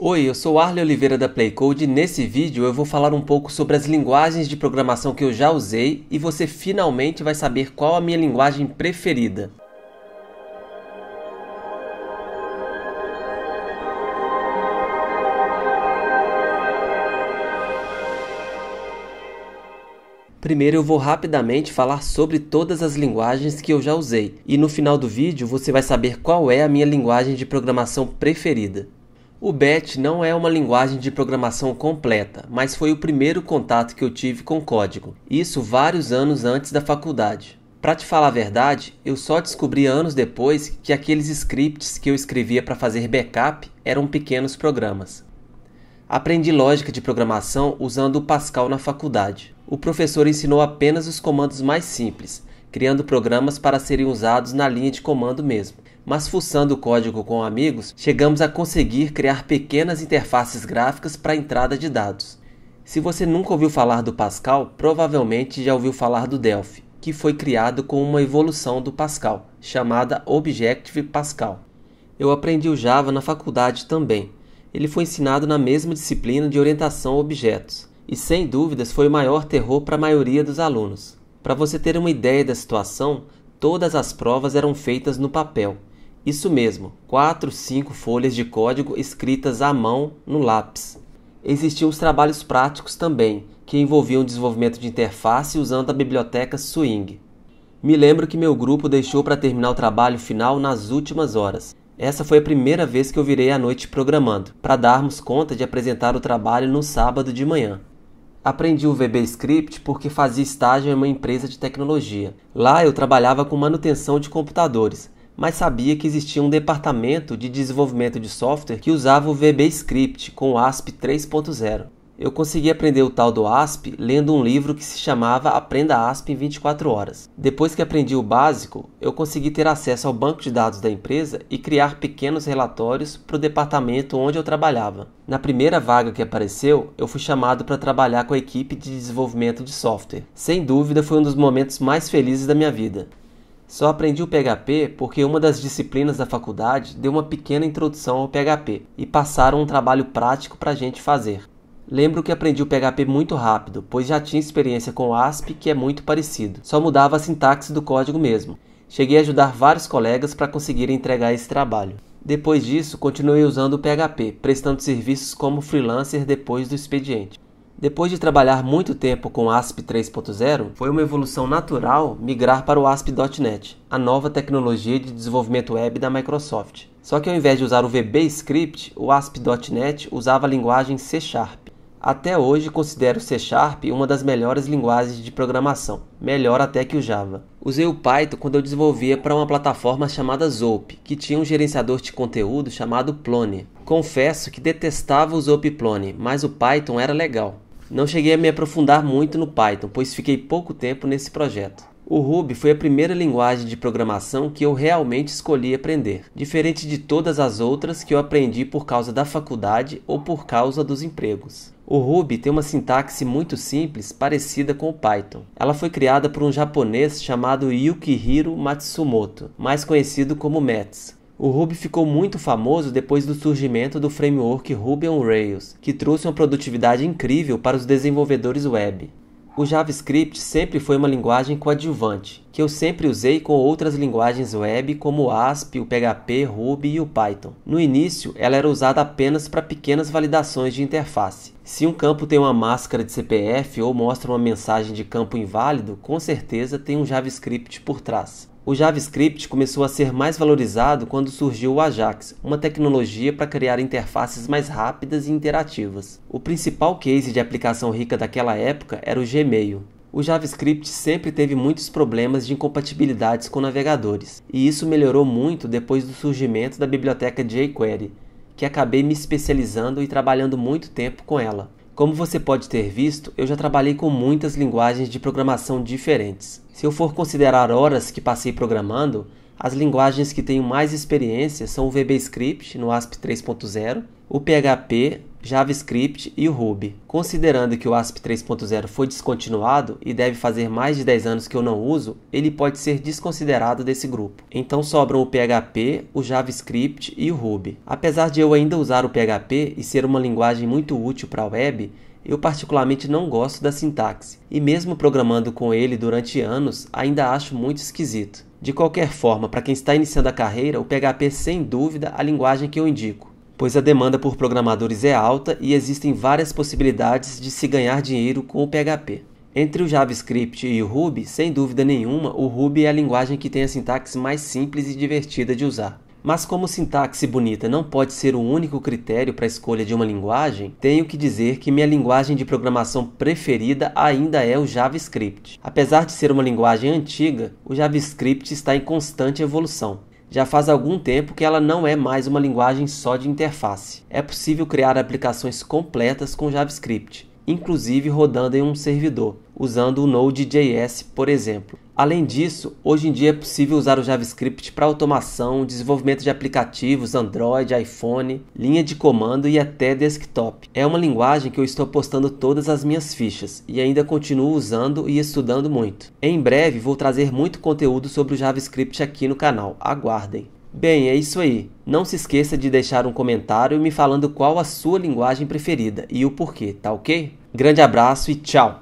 Oi, eu sou Arle Oliveira da Playcode e nesse vídeo eu vou falar um pouco sobre as linguagens de programação que eu já usei e você finalmente vai saber qual a minha linguagem preferida. Primeiro eu vou rapidamente falar sobre todas as linguagens que eu já usei, e no final do vídeo você vai saber qual é a minha linguagem de programação preferida. O BAT não é uma linguagem de programação completa, mas foi o primeiro contato que eu tive com código, isso vários anos antes da faculdade. Para te falar a verdade, eu só descobri anos depois que aqueles scripts que eu escrevia para fazer backup eram pequenos programas. Aprendi lógica de programação usando o Pascal na faculdade. O professor ensinou apenas os comandos mais simples, criando programas para serem usados na linha de comando mesmo. Mas fuçando o código com amigos, chegamos a conseguir criar pequenas interfaces gráficas para entrada de dados. Se você nunca ouviu falar do Pascal, provavelmente já ouviu falar do Delphi, que foi criado com uma evolução do Pascal, chamada Objective Pascal. Eu aprendi o Java na faculdade também. Ele foi ensinado na mesma disciplina de orientação a objetos, e sem dúvidas foi o maior terror para a maioria dos alunos. Para você ter uma ideia da situação, todas as provas eram feitas no papel. Isso mesmo, quatro, cinco folhas de código escritas à mão no lápis. Existiam os trabalhos práticos também, que envolviam o desenvolvimento de interface usando a biblioteca Swing. Me lembro que meu grupo deixou para terminar o trabalho final nas últimas horas. Essa foi a primeira vez que eu virei à noite programando, para darmos conta de apresentar o trabalho no sábado de manhã. Aprendi o VB Script porque fazia estágio em uma empresa de tecnologia. Lá eu trabalhava com manutenção de computadores, mas sabia que existia um departamento de desenvolvimento de software que usava o VB Script com o ASP 3.0. Eu consegui aprender o tal do ASP lendo um livro que se chamava Aprenda ASP em 24 horas. Depois que aprendi o básico, eu consegui ter acesso ao banco de dados da empresa e criar pequenos relatórios para o departamento onde eu trabalhava. Na primeira vaga que apareceu, eu fui chamado para trabalhar com a equipe de desenvolvimento de software. Sem dúvida, foi um dos momentos mais felizes da minha vida. Só aprendi o PHP porque uma das disciplinas da faculdade deu uma pequena introdução ao PHP e passaram um trabalho prático para a gente fazer. Lembro que aprendi o PHP muito rápido, pois já tinha experiência com o ASP, que é muito parecido. Só mudava a sintaxe do código mesmo. Cheguei a ajudar vários colegas para conseguir entregar esse trabalho. Depois disso, continuei usando o PHP, prestando serviços como freelancer depois do expediente. Depois de trabalhar muito tempo com ASP 3.0, foi uma evolução natural migrar para o ASP.NET, a nova tecnologia de desenvolvimento web da Microsoft. Só que ao invés de usar o VB Script, o ASP.NET usava a linguagem C Sharp. Até hoje considero C Sharp uma das melhores linguagens de programação, melhor até que o Java. Usei o Python quando eu desenvolvia para uma plataforma chamada Zope, que tinha um gerenciador de conteúdo chamado Plone. Confesso que detestava o Zope Plone, mas o Python era legal. Não cheguei a me aprofundar muito no Python, pois fiquei pouco tempo nesse projeto. O Ruby foi a primeira linguagem de programação que eu realmente escolhi aprender, diferente de todas as outras que eu aprendi por causa da faculdade ou por causa dos empregos. O Ruby tem uma sintaxe muito simples, parecida com o Python. Ela foi criada por um japonês chamado Yukihiro Matsumoto, mais conhecido como Mats. O Ruby ficou muito famoso depois do surgimento do framework Ruby on Rails, que trouxe uma produtividade incrível para os desenvolvedores web. O JavaScript sempre foi uma linguagem coadjuvante, que eu sempre usei com outras linguagens web como o ASP, o PHP, Ruby e o Python. No início, ela era usada apenas para pequenas validações de interface. Se um campo tem uma máscara de CPF ou mostra uma mensagem de campo inválido, com certeza tem um JavaScript por trás. O JavaScript começou a ser mais valorizado quando surgiu o Ajax, uma tecnologia para criar interfaces mais rápidas e interativas. O principal case de aplicação rica daquela época era o Gmail. O JavaScript sempre teve muitos problemas de incompatibilidades com navegadores, e isso melhorou muito depois do surgimento da biblioteca jQuery, que acabei me especializando e trabalhando muito tempo com ela. Como você pode ter visto, eu já trabalhei com muitas linguagens de programação diferentes. Se eu for considerar horas que passei programando, as linguagens que tenho mais experiência são o VBScript no ASP 3.0, o PHP JavaScript e o Ruby. Considerando que o ASP 3.0 foi descontinuado e deve fazer mais de 10 anos que eu não uso, ele pode ser desconsiderado desse grupo. Então sobram o PHP, o JavaScript e o Ruby. Apesar de eu ainda usar o PHP e ser uma linguagem muito útil para a web, eu particularmente não gosto da sintaxe, e mesmo programando com ele durante anos, ainda acho muito esquisito. De qualquer forma, para quem está iniciando a carreira, o PHP é sem dúvida a linguagem que eu indico pois a demanda por programadores é alta e existem várias possibilidades de se ganhar dinheiro com o PHP. Entre o JavaScript e o Ruby, sem dúvida nenhuma, o Ruby é a linguagem que tem a sintaxe mais simples e divertida de usar. Mas como sintaxe bonita não pode ser o único critério para a escolha de uma linguagem, tenho que dizer que minha linguagem de programação preferida ainda é o JavaScript. Apesar de ser uma linguagem antiga, o JavaScript está em constante evolução já faz algum tempo que ela não é mais uma linguagem só de interface. É possível criar aplicações completas com JavaScript, inclusive rodando em um servidor, usando o Node.js, por exemplo. Além disso, hoje em dia é possível usar o JavaScript para automação, desenvolvimento de aplicativos, Android, iPhone, linha de comando e até desktop. É uma linguagem que eu estou postando todas as minhas fichas e ainda continuo usando e estudando muito. Em breve vou trazer muito conteúdo sobre o JavaScript aqui no canal, aguardem. Bem, é isso aí. Não se esqueça de deixar um comentário me falando qual a sua linguagem preferida e o porquê, tá ok? Grande abraço e tchau!